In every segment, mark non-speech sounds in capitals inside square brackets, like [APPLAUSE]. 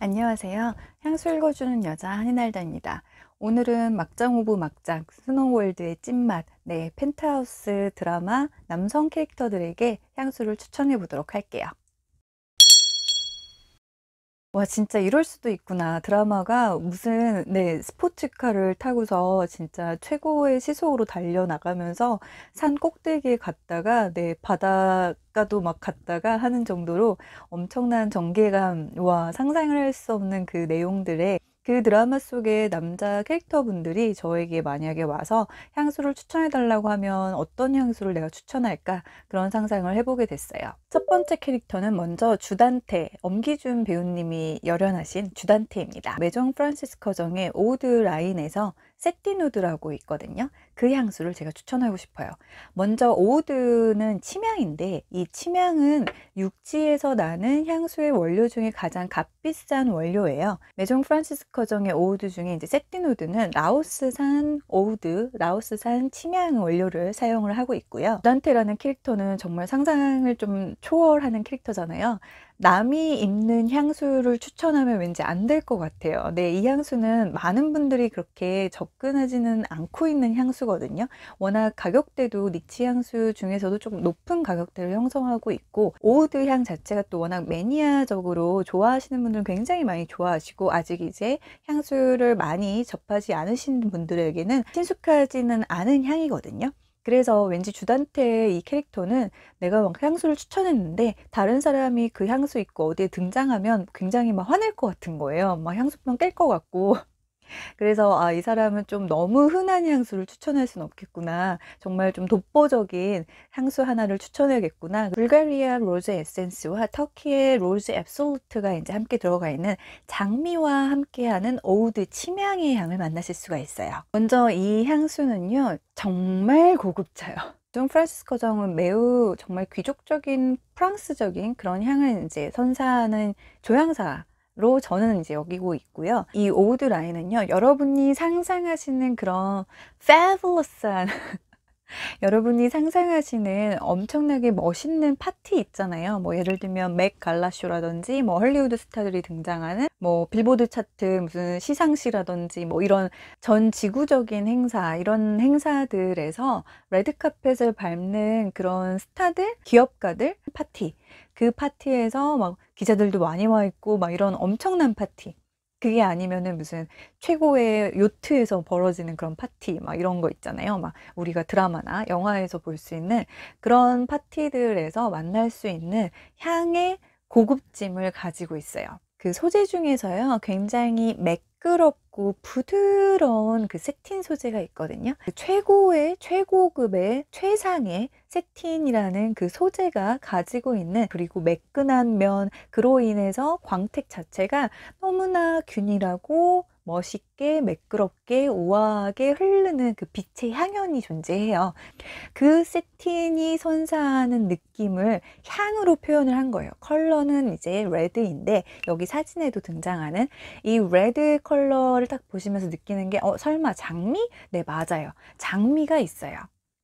안녕하세요. 향수 읽어주는 여자 한이날다입니다. 오늘은 막장 오브 막장, 스노우월드의 찐맛, 네, 펜트하우스 드라마 남성 캐릭터들에게 향수를 추천해 보도록 할게요. 와, 진짜 이럴 수도 있구나. 드라마가 무슨, 네, 스포츠카를 타고서 진짜 최고의 시속으로 달려나가면서 산 꼭대기에 갔다가, 네, 바닷가도 막 갔다가 하는 정도로 엄청난 전개감과 상상을 할 수 없는 그 내용들의 그 드라마 속의 남자 캐릭터분들이 저에게 만약에 와서 향수를 추천해 달라고 하면 어떤 향수를 내가 추천할까 그런 상상을 해보게 됐어요. 첫 번째 캐릭터는 먼저 주단태, 엄기준 배우님이 열연하신 주단태입니다. 매정 프란시스커정의 오드 라인에서 세티누드라고 있거든요. 그 향수를 제가 추천하고 싶어요. 먼저 오우드는 치명인데이치명은 육지에서 나는 향수의 원료 중에 가장 값비싼 원료예요. 메종 프란시스커정의 오우드 중에 이제 세티노드는 라오스산 오우드, 라오스산 치명 원료를 사용을 하고 있고요. 단테라는 캐릭터는 정말 상상을 좀 초월하는 캐릭터잖아요. 남이 입는 향수를 추천하면 왠지 안 될 것 같아요. 네, 이 향수는 많은 분들이 그렇게 접근하지는 않고 있는 향수거든요. 워낙 가격대도 니치 향수 중에서도 조금 높은 가격대를 형성하고 있고 오우드 향 자체가 또 워낙 매니아적으로 좋아하시는 분들은 굉장히 많이 좋아하시고 아직 이제 향수를 많이 접하지 않으신 분들에게는 친숙하지는 않은 향이거든요. 그래서 왠지 주단태의 이 캐릭터는 내가 향수를 추천했는데 다른 사람이 그 향수 있고 어디에 등장하면 굉장히 막 화낼 것 같은 거예요. 막 향수병 깰 것 같고 그래서 아, 이 사람은 좀 너무 흔한 향수를 추천할 수는 없겠구나. 정말 좀 독보적인 향수 하나를 추천해야겠구나. 불가리아 로즈 에센스와 터키의 로즈 앱솔루트가 이제 함께 들어가 있는 장미와 함께하는 오우드 침향의 향을 만나실 수가 있어요. 먼저 이 향수는요. 정말 고급져요. 프란시스코 정은 매우 정말 귀족적인 프랑스적인 그런 향을 이제 선사하는 조향사 로 저는 이제 여기고 있고요. 이 오드 라인은요, 여러분이 상상하시는 그런 f a b u l o u s 한 여러분이 상상하시는 엄청나게 멋있는 파티 있잖아요. 뭐 예를 들면 맥 갈라쇼라든지 뭐 헐리우드 스타들이 등장하는 뭐 빌보드 차트 무슨 시상식라든지뭐 이런 전 지구적인 행사 이런 행사들에서 레드카펫을 밟는 그런 스타들, 기업가들 파티 그 파티에서 막 기자들도 많이 와 있고 막 이런 엄청난 파티 그게 아니면은 무슨 최고의 요트에서 벌어지는 그런 파티 막 이런 거 있잖아요. 막 우리가 드라마나 영화에서 볼 수 있는 그런 파티들에서 만날 수 있는 향의 고급짐을 가지고 있어요. 그 소재 중에서요. 굉장히 매끄럽 부드고 부드러운 그 색틴 소재가 있거든요. 그 최고의 최고급의 최상의 색틴이라는 그 소재가 가지고 있는 그리고 매끈한 면 그로 인해서 광택 자체가 너무나 균일하고 멋있게 매끄럽게 우아하게 흐르는 그 빛의 향연이 존재해요. 그 세틴이 선사하는 느낌을 향으로 표현을 한 거예요. 컬러는 이제 레드인데 여기 사진에도 등장하는 이 레드 컬러를 딱 보시면서 느끼는 게 어, 설마 장미? 네 맞아요. 장미가 있어요.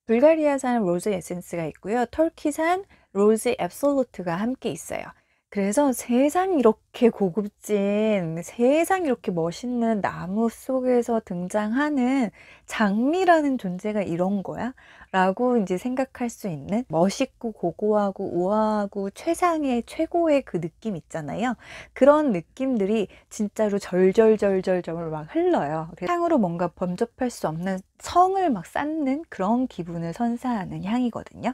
불가리아산 로즈 에센스가 있고요. 터키산 로즈 앱솔루트가 함께 있어요. 그래서 세상 이렇게 고급진, 세상 이렇게 멋있는 나무 속에서 등장하는 장미라는 존재가 이런 거야? 라고 이제 생각할 수 있는 멋있고 고고하고 우아하고 최상의 최고의 그 느낌 있잖아요. 그런 느낌들이 진짜로 절절절절절 막 흘러요. 향으로 뭔가 범접할 수 없는 성을 막 쌓는 그런 기분을 선사하는 향이거든요.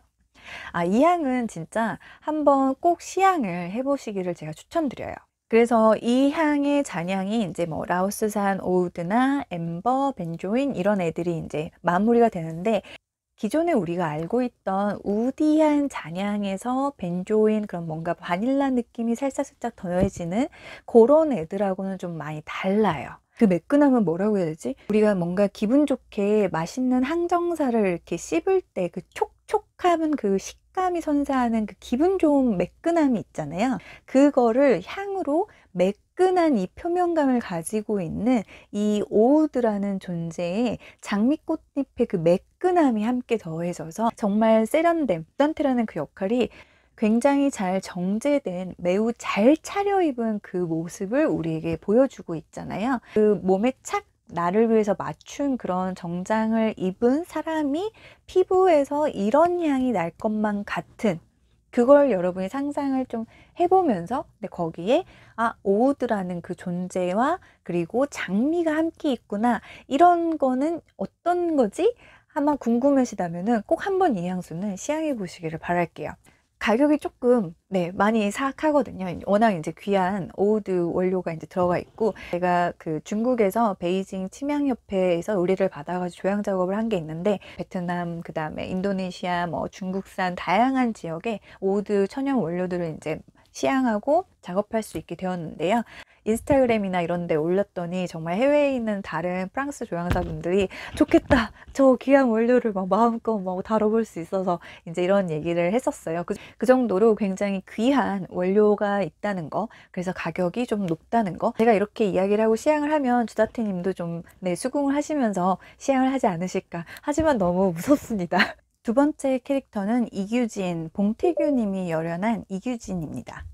아, 이 향은 진짜 한번 꼭 시향을 해보시기를 제가 추천드려요. 그래서 이 향의 잔향이 이제 뭐 라오스산 오우드나 엠버, 벤조인 이런 애들이 이제 마무리가 되는데 기존에 우리가 알고 있던 우디한 잔향에서 벤조인 그런 뭔가 바닐라 느낌이 살짝살짝 더해지는 그런 애들하고는 좀 많이 달라요. 그 매끈함은 뭐라고 해야 되지? 우리가 뭔가 기분 좋게 맛있는 항정살을 이렇게 씹을 때그촉 촉감은 그 식감이 선사하는 그 기분 좋은 매끈함이 있잖아요. 그거를 향으로 매끈한 이 표면감을 가지고 있는 이 오우드라는 존재의 장미꽃잎의 그 매끈함이 함께 더해져서 정말 세련된 단테라는 그 역할이 굉장히 잘 정제된 매우 잘 차려입은 그 모습을 우리에게 보여주고 있잖아요. 그 몸에 착 나를 위해서 맞춘 그런 정장을 입은 사람이 피부에서 이런 향이 날 것만 같은 그걸 여러분이 상상을 좀 해보면서 근데 거기에 아오드라는그 존재와 그리고 장미가 함께 있구나 이런 거는 어떤 거지? 아마 궁금하시다면 꼭 한번 이 향수는 시향해 보시기를 바랄게요. 가격이 조금 네 많이 사악하거든요. 워낙 이제 귀한 오우드 원료가 이제 들어가 있고 제가 그 중국에서 베이징 치명협회에서 의뢰를 받아가지고 조향 작업을 한 게 있는데 베트남 그 다음에 인도네시아 뭐 중국산 다양한 지역에 오우드 천연 원료들을 이제 시향하고 작업할 수 있게 되었는데요. 인스타그램이나 이런 데 올렸더니 정말 해외에 있는 다른 프랑스 조향사분들이 좋겠다. 저 귀한 원료를 막 마음껏 막 다뤄볼 수 있어서 이제 이런 얘기를 했었어요. 그, 그 정도로 굉장히 귀한 원료가 있다는 거. 그래서 가격이 좀 높다는 거. 제가 이렇게 이야기를 하고 시향을 하면 주다태 님도 좀 네, 수긍을 하시면서 시향을 하지 않으실까. 하지만 너무 무섭습니다. 두 번째 캐릭터는 이규진, 봉태규님이 열연한 이규진입니다.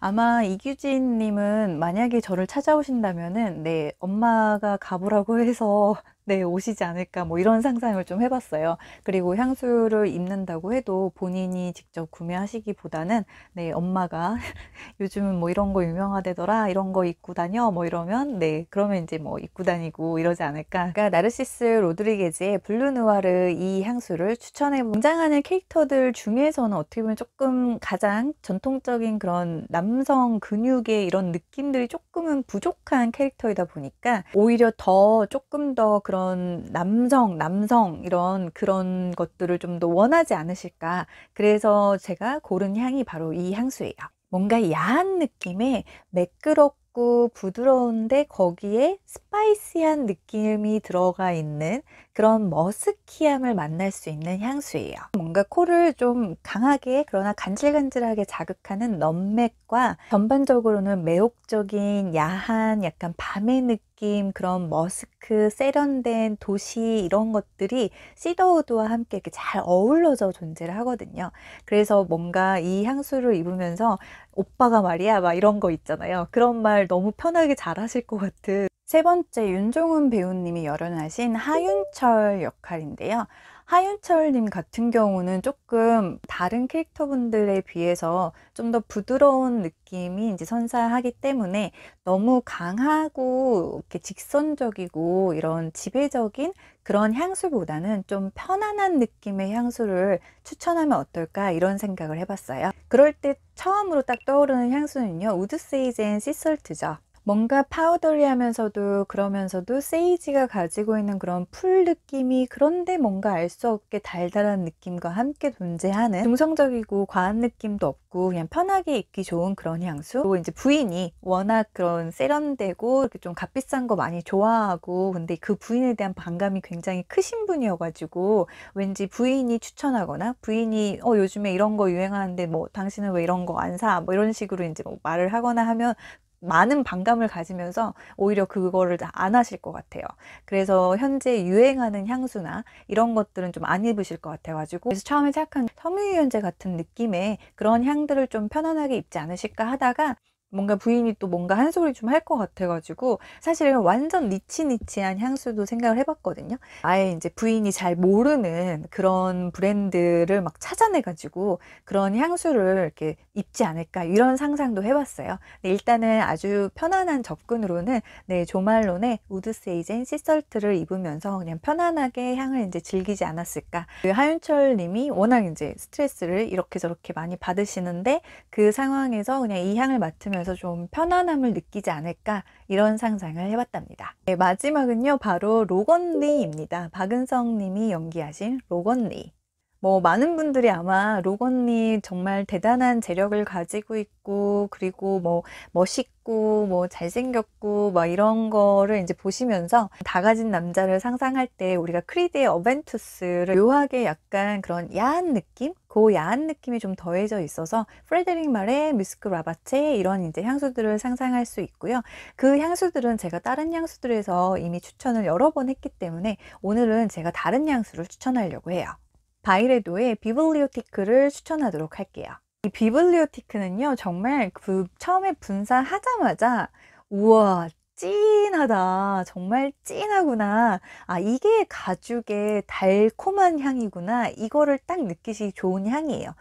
아마 이규진님은 만약에 저를 찾아오신다면은 네 엄마가 가보라고 해서 네, 오시지 않을까 뭐 이런 상상을 좀 해봤어요. 그리고 향수를 입는다고 해도 본인이 직접 구매하시기보다는 네, 엄마가 [LAUGHS] 요즘은 뭐 이런 거 유명하대더라 이런 거 입고 다녀 뭐 이러면 네, 그러면 이제 뭐 입고 다니고 이러지 않을까. 그러니까 나르시스 로드리게즈의 블루 누아르 이 향수를 추천해 등장하는 캐릭터들 중에서는 어떻게 보면 조금 가장 전통적인 그런 남성 근육의 이런 느낌들이 조금은 부족한 캐릭터이다 보니까 오히려 더 조금 더 그런 이런 남성, 남성 이런 그런 것들을 좀 더 원하지 않으실까. 그래서 제가 고른 향이 바로 이 향수예요. 뭔가 야한 느낌의 매끄럽고 부드러운데 거기에 스파이시한 느낌이 들어가 있는 그런 머스키함을 만날 수 있는 향수예요. 뭔가 코를 좀 강하게 그러나 간질간질하게 자극하는 넘맥과 전반적으로는 매혹적인 야한 약간 밤의 느낌 그런 머스크 세련된 도시 이런 것들이 시더우드와 함께 이렇게 잘 어울러져 존재를 하거든요. 그래서 뭔가 이 향수를 입으면서 오빠가 말이야 막 이런 거 있잖아요. 그런 말 너무 편하게 잘 하실 것 같은 세 번째 윤종훈 배우님이 열연하신 하윤철 역할인데요. 하윤철님 같은 경우는 조금 다른 캐릭터분들에 비해서 좀 더 부드러운 느낌이 이제 선사하기 때문에 너무 강하고 이렇게 직선적이고 이런 지배적인 그런 향수보다는 좀 편안한 느낌의 향수를 추천하면 어떨까 이런 생각을 해봤어요. 그럴 때 처음으로 딱 떠오르는 향수는요. 우드세이젠 시설트죠. 뭔가 파우더리하면서도 그러면서도 세이지가 가지고 있는 그런 풀 느낌이 그런데 뭔가 알 수 없게 달달한 느낌과 함께 존재하는 중성적이고 과한 느낌도 없고 그냥 편하게 입기 좋은 그런 향수 또 이제 부인이 워낙 그런 세련되고 이렇게 좀 값비싼 거 많이 좋아하고 근데 그 부인에 대한 반감이 굉장히 크신 분이어가지고 왠지 부인이 추천하거나 부인이 어 요즘에 이런 거 유행하는데 뭐 당신은 왜 이런 거 안 사? 뭐 이런 식으로 이제 뭐 말을 하거나 하면 많은 반감을 가지면서 오히려 그거를 안 하실 것 같아요. 그래서 현재 유행하는 향수나 이런 것들은 좀 안 입으실 것 같아가지고 그래서 처음에 착각한 섬유유연제 같은 느낌의 그런 향들을 좀 편안하게 입지 않으실까 하다가 뭔가 부인이 또 뭔가 한 소리 좀 할 것 같아가지고 사실은 완전 니치니치한 향수도 생각을 해봤거든요. 아예 이제 부인이 잘 모르는 그런 브랜드를 막 찾아내가지고 그런 향수를 이렇게 입지 않을까 이런 상상도 해봤어요. 일단은 아주 편안한 접근으로는 네 조말론의 우드세이젠 시설트를 입으면서 그냥 편안하게 향을 이제 즐기지 않았을까. 그 하윤철님이 워낙 이제 스트레스를 이렇게 저렇게 많이 받으시는데 그 상황에서 그냥 이 향을 맡으면 하면서 좀 편안함을 느끼지 않을까 이런 상상을 해봤답니다. 네, 마지막은요 바로 로건리입니다. 박은성 님이 연기하신 로건리 뭐 많은 분들이 아마 로건리 정말 대단한 재력을 가지고 있고 그리고 뭐 멋있고 뭐 잘생겼고 막 이런 거를 이제 보시면서 다 가진 남자를 상상할 때 우리가 크리드의 어벤투스를 묘하게 약간 그런 야한 느낌 고야한 느낌이 좀 더해져 있어서 프레데릭 말의 미스크 라바체 이런 이제 향수들을 상상할 수 있고요. 그 향수들은 제가 다른 향수들에서 이미 추천을 여러 번 했기 때문에 오늘은 제가 다른 향수를 추천하려고 해요. 바이레도의 비블리오티크를 추천하도록 할게요. 이 비블리오티크는요, 정말 그 처음에 분사하자마자 우와 찐하다. 정말 찐하구나. 아, 이게 가죽의 달콤한 향이구나. 이거를 딱 느끼시기 좋은 향이에요.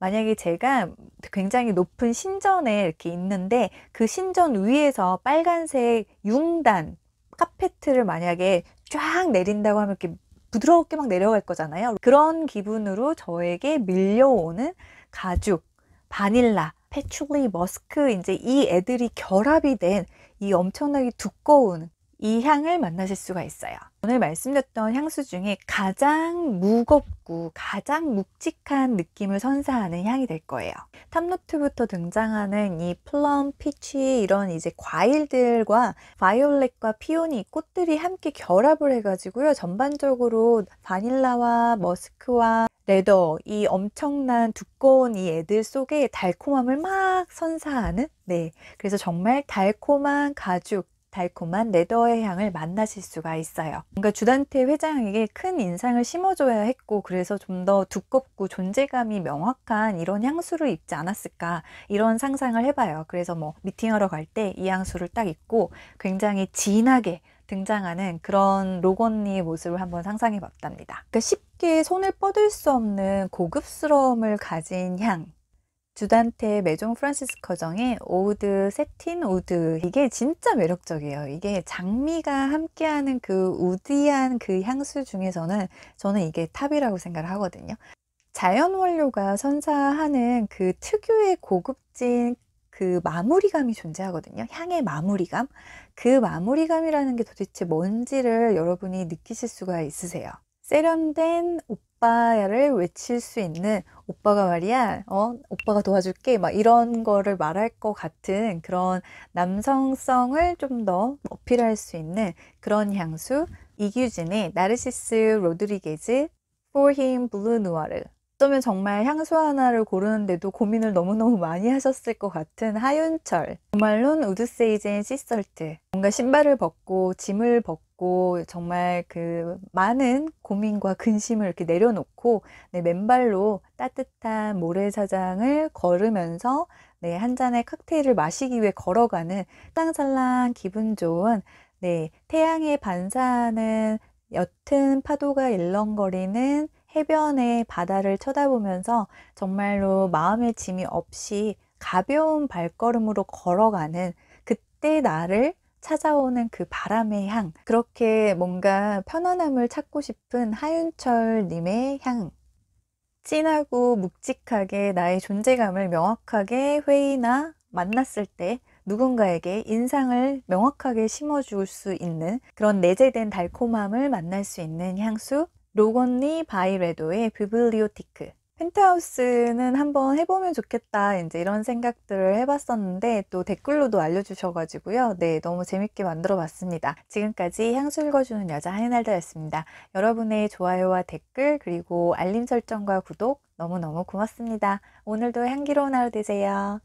만약에 제가 굉장히 높은 신전에 이렇게 있는데 그 신전 위에서 빨간색 융단 카페트를 만약에 쫙 내린다고 하면 이렇게 부드럽게 막 내려갈 거잖아요. 그런 기분으로 저에게 밀려오는 가죽, 바닐라, 패츄리, 머스크 이제 이 애들이 결합이 된 이 엄청나게 두꺼운 이 향을 만나실 수가 있어요. 오늘 말씀드렸던 향수 중에 가장 무겁고 부고 가장 묵직한 느낌을 선사하는 향이 될 거예요. 탑노트부터 등장하는 이 플럼, 피치 이런 이제 과일들과 바이올렛과 피오니 꽃들이 함께 결합을 해가지고요. 전반적으로 바닐라와 머스크와 레더 이 엄청난 두꺼운 이 애들 속에 달콤함을 막 선사하는 네 그래서 정말 달콤한 가죽 달콤한 레더의 향을 만나실 수가 있어요. 뭔가 주단태 회장에게 큰 인상을 심어줘야 했고 그래서 좀 더 두껍고 존재감이 명확한 이런 향수를 입지 않았을까 이런 상상을 해봐요. 그래서 뭐 미팅하러 갈 때 이 향수를 딱 입고 굉장히 진하게 등장하는 그런 로건니의 모습을 한번 상상해 봤답니다. 그러니까 쉽게 손을 뻗을 수 없는 고급스러움을 가진 향 주단테 메종 프란시스 커정의 오드 세틴 우드 이게 진짜 매력적이에요 이게 장미가 함께하는 그 우디한 그 향수 중에서는 저는 이게 탑이라고 생각을 하거든요 자연 원료가 선사하는 그 특유의 고급진 그 마무리감이 존재하거든요. 향의 마무리감. 그 마무리감이라는 게 도대체 뭔지를 여러분이 느끼실 수가 있으세요. 세련된 오빠야를 외칠 수 있는 오빠가 말이야, 어, 오빠가 도와줄게, 막 이런 거를 말할 것 같은 그런 남성성을 좀 더 어필할 수 있는 그런 향수, 이규진의 나르시스 로드리게즈 For Him Blue n o i r 어쩌면 정말 향수 하나를 고르는데도 고민을 너무너무 많이 하셨을 것 같은 하윤철 정말론 우드세이젠 시설트 뭔가 신발을 벗고 짐을 벗고 정말 그 많은 고민과 근심을 이렇게 내려놓고 네, 맨발로 따뜻한 모래사장을 걸으면서 네, 한 잔의 칵테일을 마시기 위해 걸어가는 살살랑 기분 좋은 네, 태양에 반사하는 옅은 파도가 일렁거리는 해변의 바다를 쳐다보면서 정말로 마음의 짐이 없이 가벼운 발걸음으로 걸어가는 그때 나를 찾아오는 그 바람의 향. 그렇게 뭔가 편안함을 찾고 싶은 하윤철 님의 향. 진하고 묵직하게 나의 존재감을 명확하게 회의나 만났을 때 누군가에게 인상을 명확하게 심어줄 수 있는 그런 내재된 달콤함을 만날 수 있는 향수 로건리 바이레도의 비블리오티크. 펜트하우스는 한번 해보면 좋겠다. 이제 이런 생각들을 해봤었는데 또 댓글로도 알려주셔가지고요. 네, 너무 재밌게 만들어봤습니다. 지금까지 향수 읽어주는 여자 하인알다였습니다 여러분의 좋아요와 댓글 그리고 알림 설정과 구독 너무너무 고맙습니다. 오늘도 향기로운 하루 되세요.